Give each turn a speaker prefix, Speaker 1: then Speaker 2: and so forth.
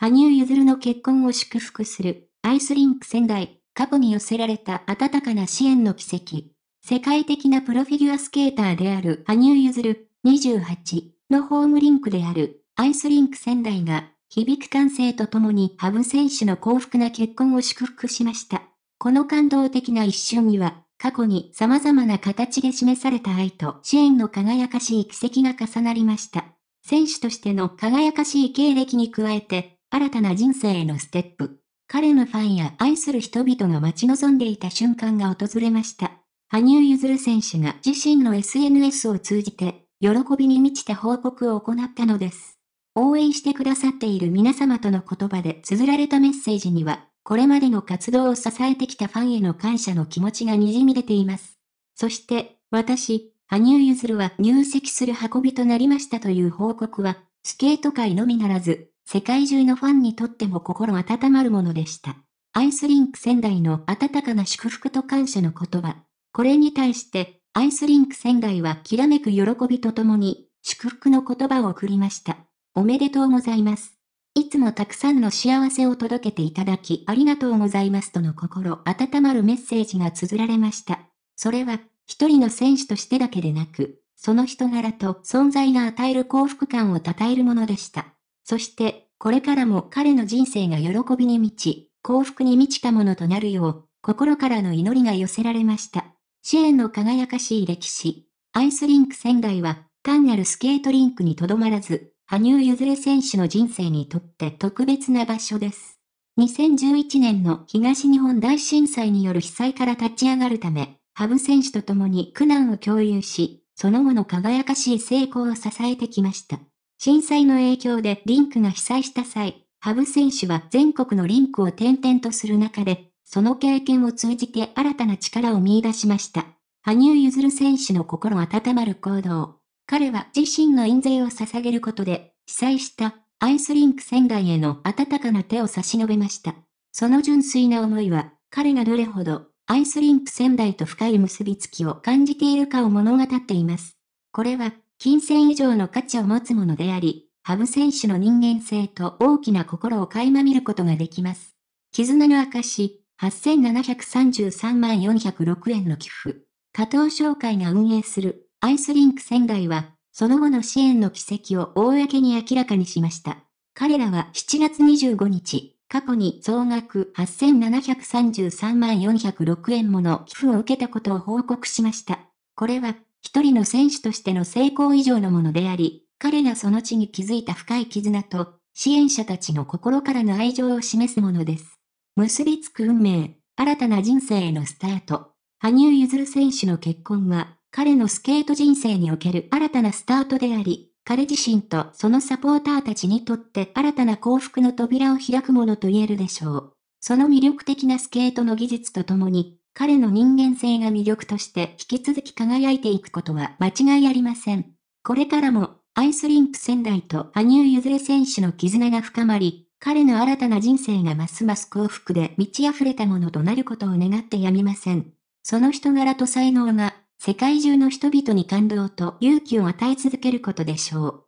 Speaker 1: 羽生結弦の結婚を祝福する、アイスリンク仙台、過去に寄せられた温かな支援の奇跡。世界的なプロフィギュアスケーターである羽生結弦28のホームリンクであるアイスリンク仙台が響く歓声とともに羽生選手の幸福な結婚を祝福しました。この感動的な一瞬には過去に様々な形で示された愛と支援の輝かしい奇跡が重なりました。選手としての輝かしい経歴に加えて、新たな人生へのステップ。彼のファンや愛する人々が待ち望んでいた瞬間が訪れました。羽生結弦選手が自身の SNS を通じて、喜びに満ちた報告を行ったのです。応援してくださっている皆様との言葉で綴られたメッセージには、これまでの活動を支えてきたファンへの感謝の気持ちがにじみ出ています。そして、私、羽生結弦は入籍する運びとなりましたという報告は、スケート界のみならず、世界中のファンにとっても心温まるものでした。アイスリンク仙台の温かな祝福と感謝の言葉。これに対して、アイスリンク仙台はきらめく喜びとともに、祝福の言葉を送りました。おめでとうございます。いつもたくさんの幸せを届けていただきありがとうございますとの心温まるメッセージが綴られました。それは、一人の選手としてだけでなく、その人柄と存在が与える幸福感を称えるものでした。そして、これからも彼の人生が喜びに満ち、幸福に満ちたものとなるよう、心からの祈りが寄せられました。支援の輝かしい歴史。アイスリンク仙台は、単なるスケートリンクにとどまらず、羽生結弦選手の人生にとって特別な場所です。2011年の東日本大震災による被災から立ち上がるため、羽生選手と共に苦難を共有し、その後の輝かしい成功を支えてきました。震災の影響でリンクが被災した際、羽生選手は全国のリンクを転々とする中で、その経験を通じて新たな力を見出しました。羽生結弦選手の心温まる行動。彼は自身の印税を捧げることで、被災したアイスリンク仙台への温かな手を差し伸べました。その純粋な思いは、彼がどれほどアイスリンク仙台と深い結びつきを感じているかを物語っています。これは金銭以上の価値を持つものであり、ハブ選手の人間性と大きな心を垣間見ることができます。絆の証、8733万406円の寄付。加藤商会が運営するアイスリンク仙台は、その後の支援の軌跡を公に明らかにしました。彼らは7月25日、過去に総額8733万406円もの寄付を受けたことを報告しました。これは一人の選手としての成功以上のものであり、彼がその地に築いた深い絆と、支援者たちの心からの愛情を示すものです。結びつく運命、新たな人生へのスタート。羽生結弦選手の結婚は、彼のスケート人生における新たなスタートであり、彼自身とそのサポーターたちにとって新たな幸福の扉を開くものと言えるでしょう。その魅力的なスケートの技術とともに、彼の人間性が魅力として引き続き輝いていくことは間違いありません。これからも、アイスリンク仙台と羽生結弦選手の絆が深まり、彼の新たな人生がますます幸福で満ち溢れたものとなることを願ってやみません。その人柄と才能が、世界中の人々に感動と勇気を与え続けることでしょう。